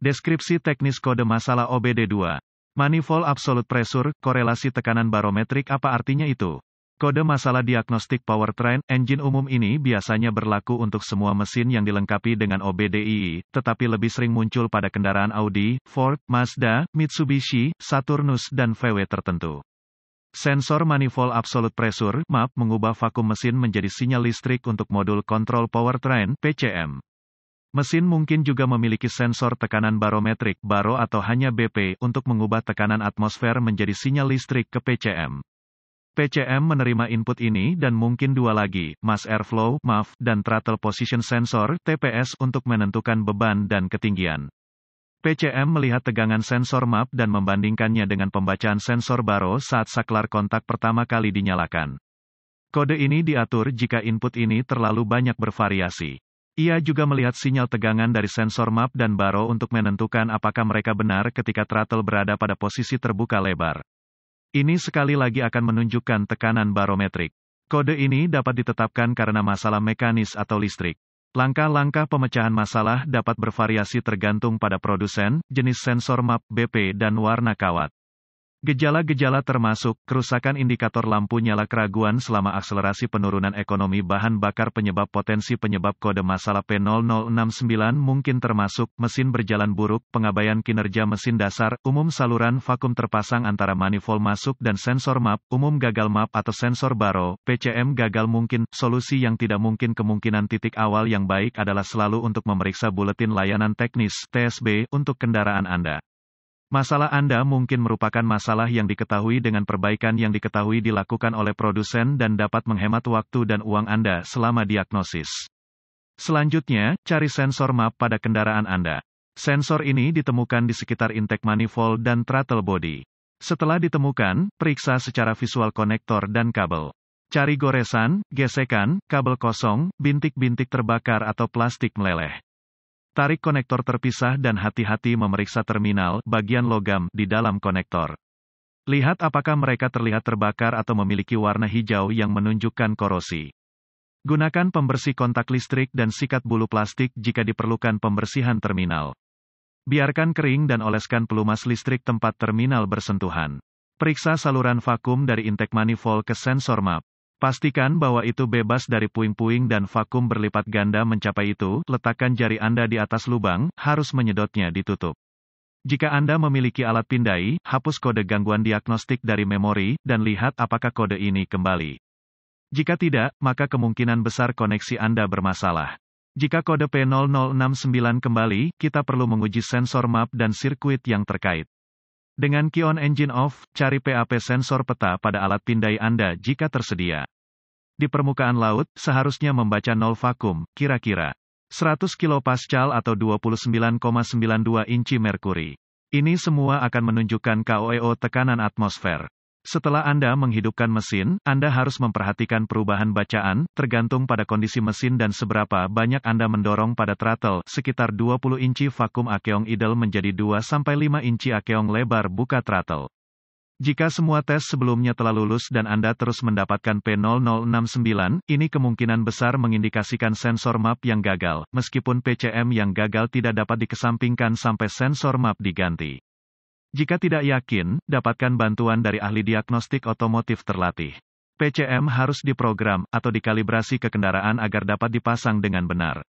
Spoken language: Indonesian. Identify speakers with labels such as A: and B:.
A: Deskripsi teknis kode masalah OBD2. Manifold absolute pressure, korelasi tekanan barometrik apa artinya itu? Kode masalah diagnostik powertrain, engine umum ini biasanya berlaku untuk semua mesin yang dilengkapi dengan OBDII, tetapi lebih sering muncul pada kendaraan Audi, Ford, Mazda, Mitsubishi, Saturnus dan VW tertentu. Sensor manifold absolute pressure, MAP, mengubah vakum mesin menjadi sinyal listrik untuk modul kontrol powertrain, PCM. Mesin mungkin juga memiliki sensor tekanan barometrik baro atau hanya BP untuk mengubah tekanan atmosfer menjadi sinyal listrik ke PCM. PCM menerima input ini dan mungkin dua lagi, mass airflow (MAF) dan throttle position sensor (TPS) untuk menentukan beban dan ketinggian. PCM melihat tegangan sensor MAP dan membandingkannya dengan pembacaan sensor baro saat saklar kontak pertama kali dinyalakan. Kode ini diatur jika input ini terlalu banyak bervariasi. Ia juga melihat sinyal tegangan dari sensor map dan baro untuk menentukan apakah mereka benar ketika throttle berada pada posisi terbuka lebar. Ini sekali lagi akan menunjukkan tekanan barometrik. Kode ini dapat ditetapkan karena masalah mekanis atau listrik. Langkah-langkah pemecahan masalah dapat bervariasi tergantung pada produsen, jenis sensor map, BP, dan warna kawat. Gejala-gejala termasuk kerusakan indikator lampu nyala keraguan selama akselerasi penurunan ekonomi bahan bakar penyebab potensi penyebab kode masalah P0069 mungkin termasuk mesin berjalan buruk, pengabaian kinerja mesin dasar, umum saluran vakum terpasang antara manifold masuk dan sensor map, umum gagal map atau sensor baro, PCM gagal mungkin, solusi yang tidak mungkin kemungkinan titik awal yang baik adalah selalu untuk memeriksa buletin layanan teknis TSB untuk kendaraan Anda. Masalah Anda mungkin merupakan masalah yang diketahui dengan perbaikan yang diketahui dilakukan oleh produsen dan dapat menghemat waktu dan uang Anda selama diagnosis. Selanjutnya, cari sensor map pada kendaraan Anda. Sensor ini ditemukan di sekitar intake manifold dan throttle body. Setelah ditemukan, periksa secara visual konektor dan kabel. Cari goresan, gesekan, kabel kosong, bintik-bintik terbakar atau plastik meleleh. Tarik konektor terpisah dan hati-hati memeriksa terminal bagian logam di dalam konektor. Lihat apakah mereka terlihat terbakar atau memiliki warna hijau yang menunjukkan korosi. Gunakan pembersih kontak listrik dan sikat bulu plastik jika diperlukan pembersihan terminal. Biarkan kering dan oleskan pelumas listrik tempat terminal bersentuhan. Periksa saluran vakum dari intake manifold ke sensor map. Pastikan bahwa itu bebas dari puing-puing dan vakum berlipat ganda mencapai itu, letakkan jari Anda di atas lubang, harus menyedotnya ditutup. Jika Anda memiliki alat pindai, hapus kode gangguan diagnostik dari memori, dan lihat apakah kode ini kembali. Jika tidak, maka kemungkinan besar koneksi Anda bermasalah. Jika kode P0069 kembali, kita perlu menguji sensor map dan sirkuit yang terkait. Dengan Kion Engine Off, cari PAP sensor peta pada alat pindai Anda jika tersedia. Di permukaan laut, seharusnya membaca nol vakum, kira-kira 100 kilopascal atau 29,92 inci merkuri. Ini semua akan menunjukkan KOEO e tekanan atmosfer. Setelah Anda menghidupkan mesin, Anda harus memperhatikan perubahan bacaan, tergantung pada kondisi mesin dan seberapa banyak Anda mendorong pada throttle. Sekitar 20 inci vakum akeong idle menjadi 2-5 inci akeong lebar buka throttle. Jika semua tes sebelumnya telah lulus dan Anda terus mendapatkan P0069, ini kemungkinan besar mengindikasikan sensor map yang gagal, meskipun PCM yang gagal tidak dapat dikesampingkan sampai sensor map diganti. Jika tidak yakin, dapatkan bantuan dari ahli diagnostik otomotif terlatih. PCM harus diprogram atau dikalibrasi ke kendaraan agar dapat dipasang dengan benar.